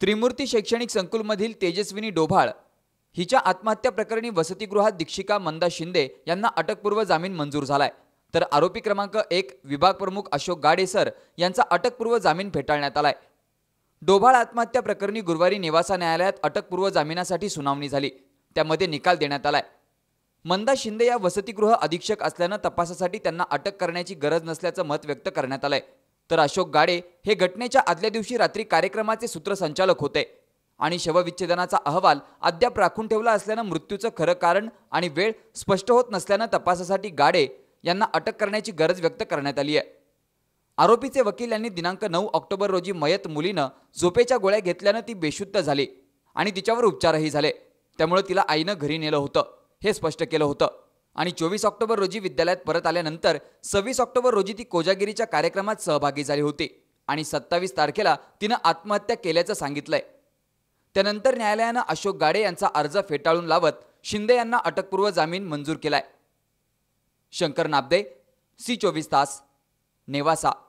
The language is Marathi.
त्रिमूर्ती शैक्षणिक संकुलमधील तेजस्विनी डोभाळ हिच्या आत्महत्या प्रकरणी वसतिगृहात दीक्षिका मंदा शिंदे यांना अटकपूर्व जामीन मंजूर झालाय तर आरोपी क्रमांक एक विभाग प्रमुख अशोक गाडे सर यांचा अटकपूर्व जामीन फेटाळण्यात आलाय डोभाळ आत्महत्या प्रकरणी गुरुवारी निवासा न्यायालयात अटकपूर्व जामिनासाठी सुनावणी झाली त्यामध्ये निकाल देण्यात आलाय मंदा शिंदे या वसतिगृह अधीक्षक असल्यानं तपासासाठी त्यांना अटक करण्याची गरज नसल्याचं मत व्यक्त करण्यात आलंय तर अशोक गाडे हे घटनेच्या आदल्या दिवशी रात्री कार्यक्रमाचे सूत्रसंचालक होते आणि शवविच्छेदनाचा अहवाल अद्याप राखून ठेवला असल्यानं मृत्यूचं खरं कारण आणि वेळ स्पष्ट होत नसल्यानं तपासासाठी गाडे यांना अटक करण्याची गरज व्यक्त करण्यात आली आहे आरोपीचे वकील यांनी दिनांक नऊ ऑक्टोबर रोजी मयत मुलीनं झोपेच्या गोळ्या घेतल्यानं ती बेशुद्ध झाली आणि तिच्यावर उपचारही झाले त्यामुळे तिला आईनं घरी नेलं होतं हे स्पष्ट केलं होतं आणि चोवीस ऑक्टोबर रोजी विद्यालयात परत आल्यानंतर सव्वीस ऑक्टोबर रोजी ती कोजागिरीच्या कार्यक्रमात सहभागी झाली होती आणि सत्तावीस तारखेला तिनं आत्महत्या केल्याचं सांगितलंय त्यानंतर न्यायालयानं अशोक गाडे यांचा अर्ज फेटाळून लावत शिंदे यांना अटकपूर्व जामीन मंजूर केलाय शंकर नाबदे सी चोवीस तास नेवासा